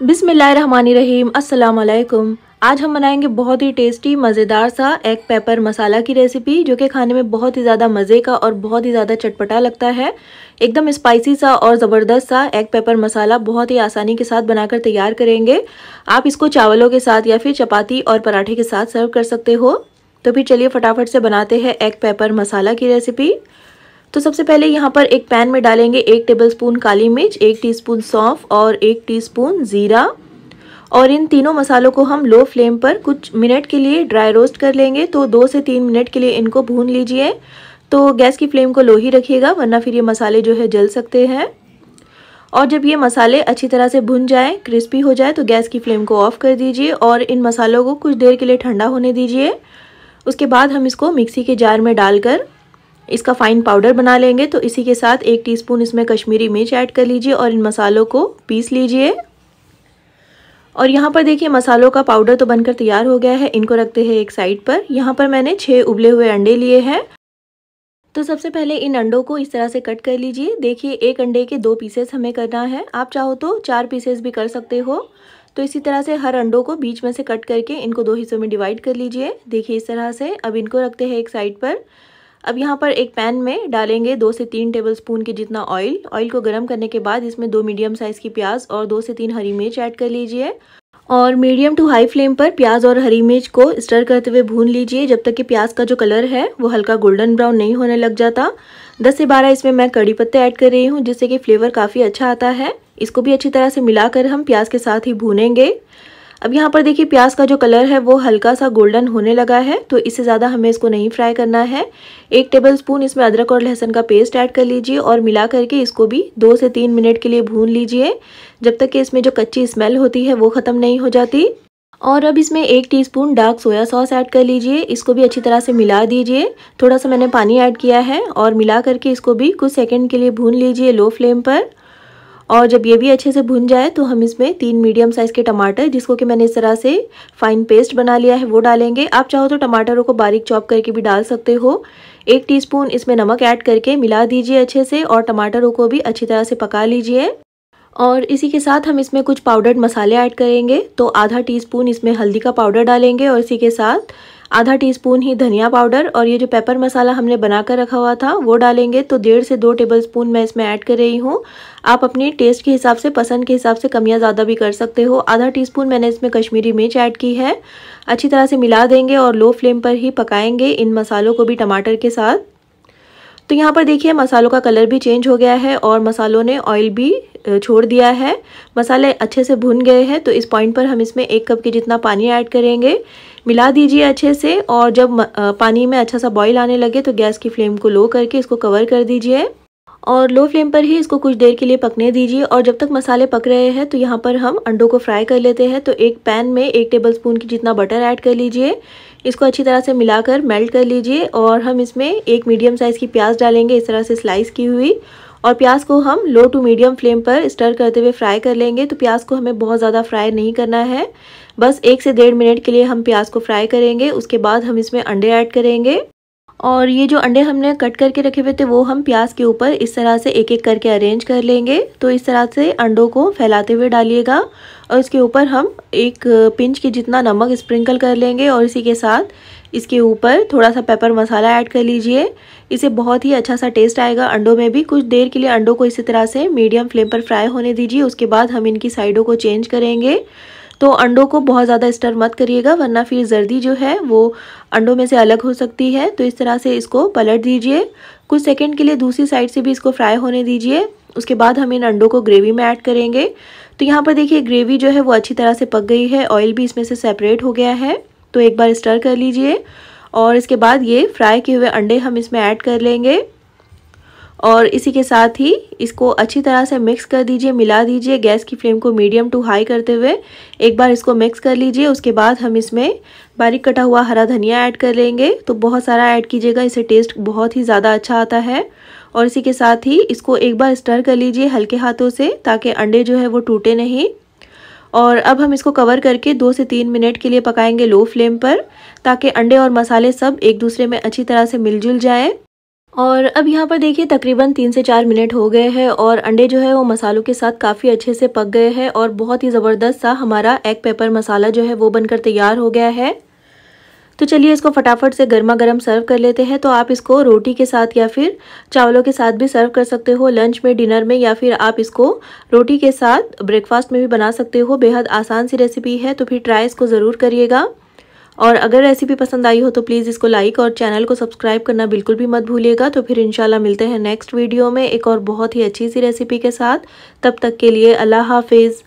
बिसमीम अल्लाम आज हम बनाएंगे बहुत ही टेस्टी मज़ेदार सा एग पेपर मसाला की रेसिपी जो कि खाने में बहुत ही ज़्यादा मज़े का और बहुत ही ज़्यादा चटपटा लगता है एकदम स्पाइसी सा और ज़बरदस्त सा एग पेपर मसाला बहुत ही आसानी के साथ बनाकर तैयार करेंगे आप इसको चावलों के साथ या फिर चपाती और पराठे के साथ सर्व कर सकते हो तो फिर चलिए फटाफट से बनाते हैं एग पेपर मसाला की रेसिपी तो सबसे पहले यहाँ पर एक पैन में डालेंगे एक टेबलस्पून काली मिर्च एक टीस्पून सौंफ और एक टीस्पून ज़ीरा और इन तीनों मसालों को हम लो फ्लेम पर कुछ मिनट के लिए ड्राई रोस्ट कर लेंगे तो दो से तीन मिनट के लिए इनको भून लीजिए तो गैस की फ्लेम को लो ही रखिएगा वरना फिर ये मसाले जो है जल सकते हैं और जब ये मसाले अच्छी तरह से भुन जाए क्रिस्पी हो जाए तो गैस की फ्लेम को ऑफ़ कर दीजिए और इन मसालों को कुछ देर के लिए ठंडा होने दीजिए उसके बाद हम इसको मिक्सी के जार में डालकर इसका फाइन पाउडर बना लेंगे तो इसी के साथ एक टीस्पून इसमें कश्मीरी मिर्च ऐड कर लीजिए और इन मसालों को पीस लीजिए और यहाँ पर देखिए मसालों का पाउडर तो बनकर तैयार हो गया है इनको रखते हैं एक साइड पर यहाँ पर मैंने छः उबले हुए अंडे लिए हैं तो सबसे पहले इन अंडों को इस तरह से कट कर लीजिए देखिए एक अंडे के दो पीसेस हमें करना है आप चाहो तो चार पीसेस भी कर सकते हो तो इसी तरह से हर अंडों को बीच में से कट करके इनको दो हिस्सों में डिवाइड कर लीजिए देखिए इस तरह से अब इनको रखते हैं एक साइड पर अब यहाँ पर एक पैन में डालेंगे दो से तीन टेबल स्पून के जितना ऑयल ऑयल को गर्म करने के बाद इसमें दो मीडियम साइज़ की प्याज और दो से तीन हरी मिर्च ऐड कर लीजिए और मीडियम टू हाई फ्लेम पर प्याज और हरी मिर्च को स्टर करते हुए भून लीजिए जब तक कि प्याज का जो कलर है वो हल्का गोल्डन ब्राउन नहीं होने लग जाता 10 से 12 इसमें मैं कड़ी पत्ते ऐड कर रही हूँ जिससे कि फ्लेवर काफ़ी अच्छा आता है इसको भी अच्छी तरह से मिलाकर हम प्याज के साथ ही भूनेंगे अब यहाँ पर देखिए प्याज का जो कलर है वो हल्का सा गोल्डन होने लगा है तो इससे ज़्यादा हमें इसको नहीं फ्राई करना है एक टेबल स्पून इसमें अदरक और लहसुन का पेस्ट ऐड कर लीजिए और मिला करके इसको भी दो से तीन मिनट के लिए भून लीजिए जब तक कि इसमें जो कच्ची स्मेल होती है वो ख़त्म नहीं हो जाती और अब इसमें एक teaspoon dark soya sauce add कर लीजिए इसको भी अच्छी तरह से मिला दीजिए थोड़ा सा मैंने पानी ऐड किया है और मिला करके इसको भी कुछ सेकंड के लिए भून लीजिए लो फ्लेम पर और जब ये भी अच्छे से भुन जाए तो हम इसमें तीन मीडियम साइज़ के टमाटर जिसको कि मैंने इस तरह से फाइन पेस्ट बना लिया है वो डालेंगे आप चाहो तो टमाटरों को बारीक चॉप करके भी डाल सकते हो एक टीस्पून इसमें नमक ऐड करके मिला दीजिए अच्छे से और टमाटरों को भी अच्छी तरह से पका लीजिए और इसी के साथ हम इसमें कुछ पाउडर्ड मसाले ऐड करेंगे तो आधा टीस्पून इसमें हल्दी का पाउडर डालेंगे और इसी के साथ आधा टीस्पून ही धनिया पाउडर और ये जो पेपर मसाला हमने बनाकर रखा हुआ था वो डालेंगे तो डेढ़ से दो टेबल स्पून मैं इसमें ऐड कर रही हूँ आप अपने टेस्ट के हिसाब से पसंद के हिसाब से कमियाँ ज़्यादा भी कर सकते हो आधा स्पून मैंने इसमें कश्मीरी मिर्च ऐड की है अच्छी तरह से मिला देंगे और लो फ्लेम पर ही पकाएंगे इन मसालों को भी टमाटर के साथ तो यहाँ पर देखिए मसालों का कलर भी चेंज हो गया है और मसालों ने ऑयल भी छोड़ दिया है मसाले अच्छे से भुन गए हैं तो इस पॉइंट पर हम इसमें एक कप के जितना पानी ऐड करेंगे मिला दीजिए अच्छे से और जब पानी में अच्छा सा बॉईल आने लगे तो गैस की फ्लेम को लो करके इसको कवर कर दीजिए और लो फ्लेम पर ही इसको कुछ देर के लिए पकने दीजिए और जब तक मसाले पक रहे हैं तो यहाँ पर हम अंडों को फ्राई कर लेते हैं तो एक पैन में एक टेबल स्पून की जितना बटर ऐड कर लीजिए इसको अच्छी तरह से मिलाकर मेल्ट कर लीजिए और हम इसमें एक मीडियम साइज़ की प्याज डालेंगे इस तरह से स्लाइस की हुई और प्याज को हम लो टू मीडियम फ्लेम पर स्टर करते हुए फ्राई कर लेंगे तो प्याज को हमें बहुत ज़्यादा फ्राई नहीं करना है बस एक से डेढ़ मिनट के लिए हम प्याज को फ्राई करेंगे उसके बाद हम इसमें अंडे ऐड करेंगे और ये जो अंडे हमने कट करके रखे हुए थे वो हम प्याज के ऊपर इस तरह से एक एक करके अरेंज कर लेंगे तो इस तरह से अंडों को फैलाते हुए डालिएगा और इसके ऊपर हम एक पिंच के जितना नमक स्प्रिंकल कर लेंगे और इसी के साथ इसके ऊपर थोड़ा सा पेपर मसाला ऐड कर लीजिए इसे बहुत ही अच्छा सा टेस्ट आएगा अंडों में भी कुछ देर के लिए अंडों को इसी तरह से मीडियम फ्लेम पर फ्राई होने दीजिए उसके बाद हम इनकी साइडों को चेंज करेंगे तो अंडों को बहुत ज़्यादा स्टर मत करिएगा वरना फिर जर्दी जो है वो अंडों में से अलग हो सकती है तो इस तरह से इसको पलट दीजिए कुछ सेकंड के लिए दूसरी साइड से भी इसको फ्राई होने दीजिए उसके बाद हम इन अंडों को ग्रेवी में ऐड करेंगे तो यहाँ पर देखिए ग्रेवी जो है वो अच्छी तरह से पक गई है ऑयल भी इसमें से सेपरेट हो गया है तो एक बार स्टर कर लीजिए और इसके बाद ये फ्राई किए हुए अंडे हम इसमें ऐड कर लेंगे और इसी के साथ ही इसको अच्छी तरह से मिक्स कर दीजिए मिला दीजिए गैस की फ्लेम को मीडियम टू हाई करते हुए एक बार इसको मिक्स कर लीजिए उसके बाद हम इसमें बारीक कटा हुआ हरा धनिया ऐड कर लेंगे तो बहुत सारा ऐड कीजिएगा इसे टेस्ट बहुत ही ज़्यादा अच्छा आता है और इसी के साथ ही इसको एक बार स्टर कर लीजिए हल्के हाथों से ताकि अंडे जो है वो टूटे नहीं और अब हम इसको कवर करके दो से तीन मिनट के लिए पकाएंगे लो फ्लेम पर ताकि अंडे और मसाले सब एक दूसरे में अच्छी तरह से मिलजुल जाए और अब यहाँ पर देखिए तकरीबन तीन से चार मिनट हो गए हैं और अंडे जो है वो मसालों के साथ काफ़ी अच्छे से पक गए हैं और बहुत ही ज़बरदस्त सा हमारा एग पेपर मसाला जो है वो बनकर तैयार हो गया है तो चलिए इसको फटाफट से गर्मा गर्म सर्व कर लेते हैं तो आप इसको रोटी के साथ या फिर चावलों के साथ भी सर्व कर सकते हो लंच में डिनर में या फिर आप इसको रोटी के साथ ब्रेकफास्ट में भी बना सकते हो बेहद आसान सी रेसिपी है तो फिर ट्राई इसको ज़रूर करिएगा और अगर रेसिपी पसंद आई हो तो प्लीज़ इसको लाइक और चैनल को सब्सक्राइब करना बिल्कुल भी मत भूलिएगा तो फिर इंशाल्लाह मिलते हैं नेक्स्ट वीडियो में एक और बहुत ही अच्छी सी रेसिपी के साथ तब तक के लिए अल्लाह हाफिज़